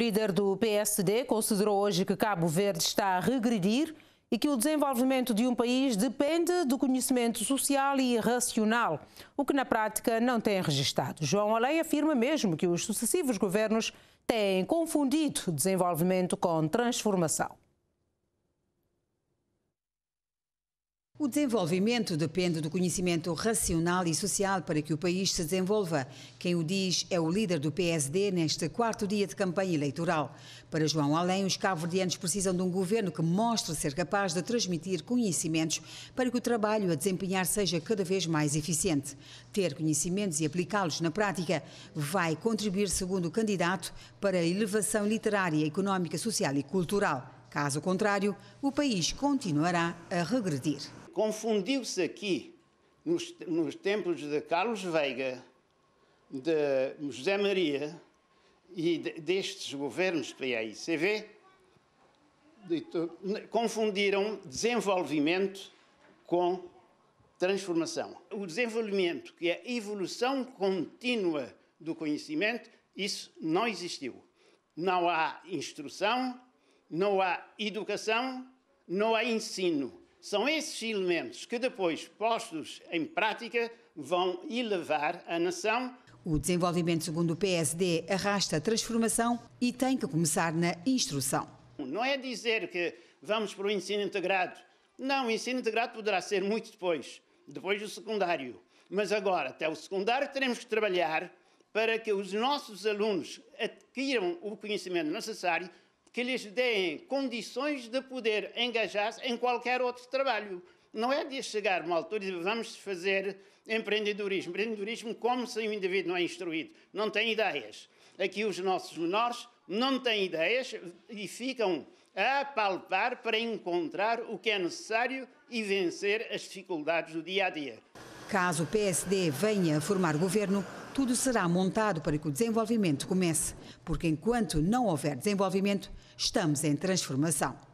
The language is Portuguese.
líder do PSD considerou hoje que Cabo Verde está a regredir e que o desenvolvimento de um país depende do conhecimento social e racional, o que na prática não tem registado. João Além afirma mesmo que os sucessivos governos têm confundido desenvolvimento com transformação. O desenvolvimento depende do conhecimento racional e social para que o país se desenvolva. Quem o diz é o líder do PSD neste quarto dia de campanha eleitoral. Para João Além, os cabo-verdianos precisam de um governo que mostre ser capaz de transmitir conhecimentos para que o trabalho a desempenhar seja cada vez mais eficiente. Ter conhecimentos e aplicá-los na prática vai contribuir, segundo o candidato, para a elevação literária, económica, social e cultural. Caso contrário, o país continuará a regredir confundiu-se aqui, nos, nos tempos de Carlos Veiga, de José Maria e de, destes governos PAICV, de, confundiram desenvolvimento com transformação. O desenvolvimento, que é a evolução contínua do conhecimento, isso não existiu. Não há instrução, não há educação, não há ensino. São esses elementos que depois, postos em prática, vão elevar a nação. O desenvolvimento, segundo o PSD, arrasta a transformação e tem que começar na instrução. Não é dizer que vamos para o ensino integrado. Não, o ensino integrado poderá ser muito depois, depois do secundário. Mas agora, até o secundário, teremos que trabalhar para que os nossos alunos adquiram o conhecimento necessário que lhes deem condições de poder engajar-se em qualquer outro trabalho. Não é de chegar uma altura e dizer vamos fazer empreendedorismo. Empreendedorismo, como se o indivíduo não é instruído, não tem ideias. Aqui os nossos menores não têm ideias e ficam a palpar para encontrar o que é necessário e vencer as dificuldades do dia a dia. Caso o PSD venha a formar governo, tudo será montado para que o desenvolvimento comece, porque enquanto não houver desenvolvimento, estamos em transformação.